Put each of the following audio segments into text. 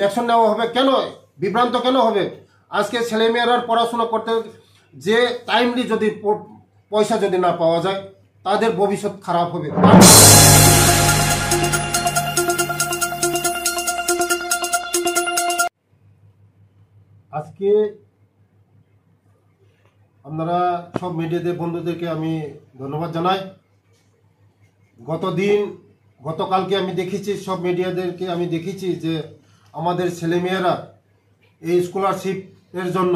action নেওয়া হবে কেন বিভ্রান্ত কেন হবে আজকে ছেলেমেয়েরা পড়াশোনা করতে যে টাইমলি যদি পয়সা যদি না পাওয়া যায় তাদের ভবিষ্যৎ খারাপ হবে আজকে আপনারা সব মিডিয়াদের বন্ধুদেরকে আমি ধন্যবাদ জানাই গতদিন গতকালকে আমি দেখেছি সব মিডিয়াদেরকে আমি দেখেছি যে আমাদের ছেলেমেয়েরা এই স্কলারশিপের জন্য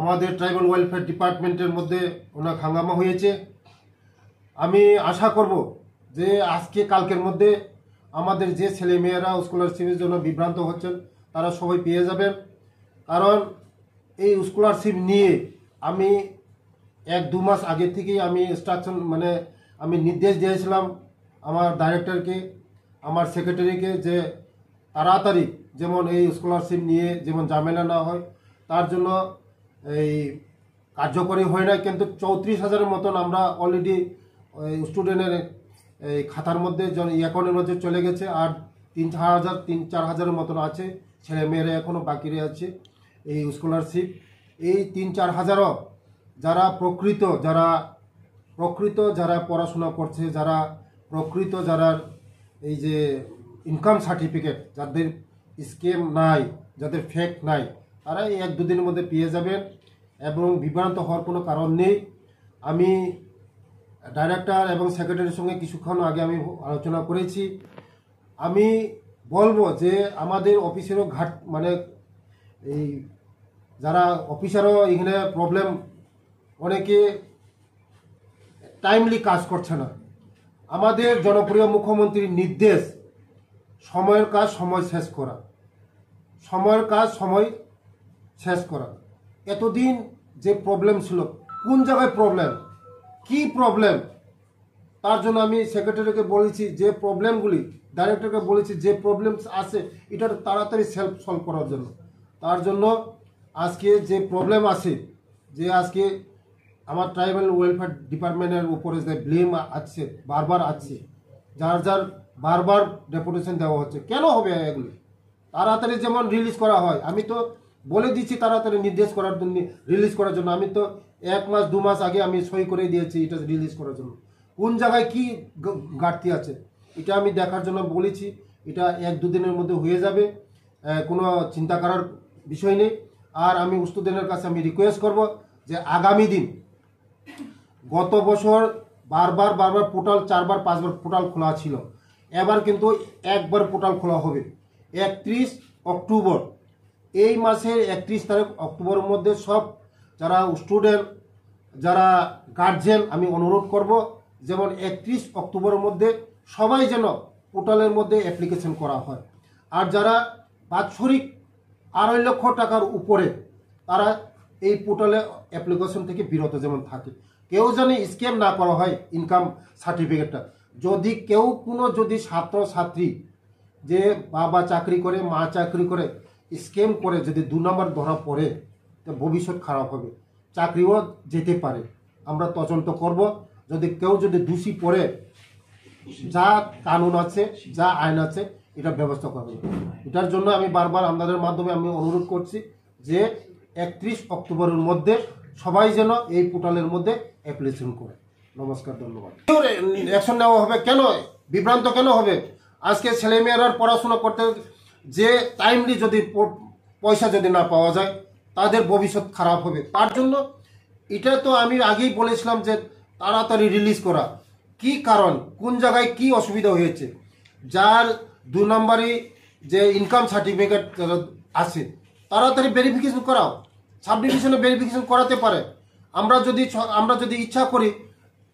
আমাদের ট্রাইবাল ওয়েলফেয়ার ডিপার্টমেন্টের মধ্যে ওনার হাঙ্গামা হয়েছে আমি আশা করব যে আজকে কালকের মধ্যে আমাদের যে ছেলেমেয়েরা স্কলারশিপের জন্য বিভ্রান্ত হচ্ছেন তারা সবাই পেয়ে যাবেন কারণ এই স্কলারশিপ নিয়ে আমি এক দু মাস আগে থেকেই আমি ইনস্ট্রাকশন মানে আমি নির্দেশ দিয়েছিলাম আমার ডাইরেক্টরকে আমার সেক্রেটারিকে যে তাড়াতাড়ি যেমন এই স্কলারশিপ নিয়ে যেমন ঝামেলা না হয় তার জন্য এই কার্যকরী হয় না কিন্তু চৌত্রিশ হাজারের মতন আমরা অলরেডি স্টুডেন্টের এই খাতার মধ্যে অ্যাকাউন্টের মধ্যে চলে গেছে আর তিন চার হাজার তিন চার হাজারের মতন আছে ছেলে মেয়েরা এখনও বাকি আছে এই স্কলারশিপ এই তিন চার হাজারও যারা প্রকৃত যারা প্রকৃত যারা পড়াশোনা করছে যারা প্রকৃত যারা এই যে ইনকাম সার্টিফিকেট যাদের স্কেম নাই যাদের ফেক নাই তারা এই এক দুদিনের মধ্যে পেয়ে যাবেন এবং বিভ্রান্ত হওয়ার কোনো কারণ নেই আমি ডাইরেক্টর এবং সেক্রেটারির সঙ্গে কিছুক্ষণ আগে আমি আলোচনা করেছি আমি বলবো যে আমাদের অফিসেরও ঘাট মানে এই যারা অফিসারও এখানে প্রবলেম অনেকে টাইমলি কাজ করছে না আমাদের জনপ্রিয় মুখ্যমন্ত্রীর নির্দেশ সময়ের কাজ সময় শেষ করা সময়ের কাজ সময় শেষ করা এতদিন যে প্রবলেম ছিল কোন জায়গায় প্রবলেম কি প্রবলেম তার জন্য আমি সেক্রেটারিকে বলেছি যে প্রবলেমগুলি ডাইরেক্টরকে বলেছি যে প্রবলেমস আছে এটা তাড়াতাড়ি সেলফ সলভ করার জন্য তার জন্য আজকে যে প্রবলেম আছে যে আজকে আমার ট্রাইবাল ওয়েলফেয়ার ডিপার্টমেন্টের উপরে যে ব্লেম আছে বারবার আছে যার যার বারবার ডেপুটেশন দেওয়া হচ্ছে কেন হবে এগুলি তাড়াতাড়ি যেমন রিলিজ করা হয় আমি তো বলে দিচ্ছি তাড়াতাড়ি নির্দেশ করার জন্য রিলিজ করার জন্য আমি তো এক মাস দু মাস আগে আমি সই করে দিয়েছি এটা রিলিজ করার জন্য কোন জায়গায় কি ঘাটতি আছে এটা আমি দেখার জন্য বলেছি এটা এক দুদিনের মধ্যে হয়ে যাবে কোনো চিন্তা করার বিষয় নেই আর আমি উস্তুদিনের কাছে আমি রিকোয়েস্ট করব যে আগামী দিন গত বছর বারবার বারবার পোর্টাল চারবার পাঁচবার পোর্টাল খোলা ছিল এবার কিন্তু একবার পোর্টাল খোলা হবে একত্রিশ অক্টোবর এই মাসের একত্রিশ তারিখ অক্টোবরের মধ্যে সব যারা স্টুডেন্ট যারা গার্জেন আমি অনুরোধ করব যেমন একত্রিশ অক্টোবরের মধ্যে সবাই যেন পোর্টালের মধ্যে অ্যাপ্লিকেশন করা হয় আর যারা বাৎসরিক আড়াই লক্ষ টাকার উপরে তারা এই পোর্টালে অ্যাপ্লিকেশন থেকে বিরত যেমন থাকে কেউ যেন স্ক্যাম না করা হয় ইনকাম সার্টিফিকেটটা যদি কেউ কোনো যদি ছাত্রছাত্রী যে বাবা চাকরি করে মা চাকরি করে স্কেম করে যদি দু নম্বর ধরা পড়ে তো ভবিষ্যৎ খারাপ হবে চাকরিও যেতে পারে আমরা তদন্ত করব যদি কেউ যদি দোষী পড়ে যা কানুন আছে যা আইন আছে এটা ব্যবস্থা করবে এটার জন্য আমি বারবার আপনাদের মাধ্যমে আমি অনুরোধ করছি যে একত্রিশ অক্টোবরের মধ্যে সবাই যেন এই পোর্টালের মধ্যে অ্যাপ্লিকেশন করে নমস্কার ধন্যবাদ অ্যাকশন নেওয়া হবে কেন বিভ্রান্ত কেন হবে আজকে ছেলেমেয়েরা পড়াশোনা করতে যে টাইমলি যদি পয়সা যদি না পাওয়া যায় তাদের ভবিষ্যৎ খারাপ হবে তার জন্য এটা তো আমি আগেই বলেছিলাম যে তাড়াতাড়ি রিলিজ করা কি কারণ কোন জায়গায় কি অসুবিধা হয়েছে যার দু নম্বরে যে ইনকাম সার্টিফিকেট আছে তাড়াতাড়ি ভেরিফিকেশন করাও সাব ভেরিফিকেশন করাতে পারে আমরা যদি আমরা যদি ইচ্ছা করি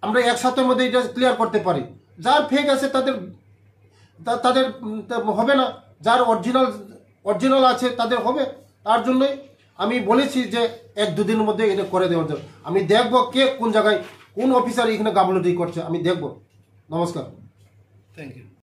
আমরা এক সপ্তাহের মধ্যে এটা ক্লিয়ার করতে পারি যার ফেক আছে তাদের তাদের হবে না যার অরিজিনাল অরিজিনাল আছে তাদের হবে তার জন্যই আমি বলেছি যে এক দুদিনের মধ্যে এটা করে দেওয়ার জন্য আমি দেখব কে কোন জায়গায় কোন অফিসার এখানে গাবলটি করছে আমি দেখব নমস্কার থ্যাংক ইউ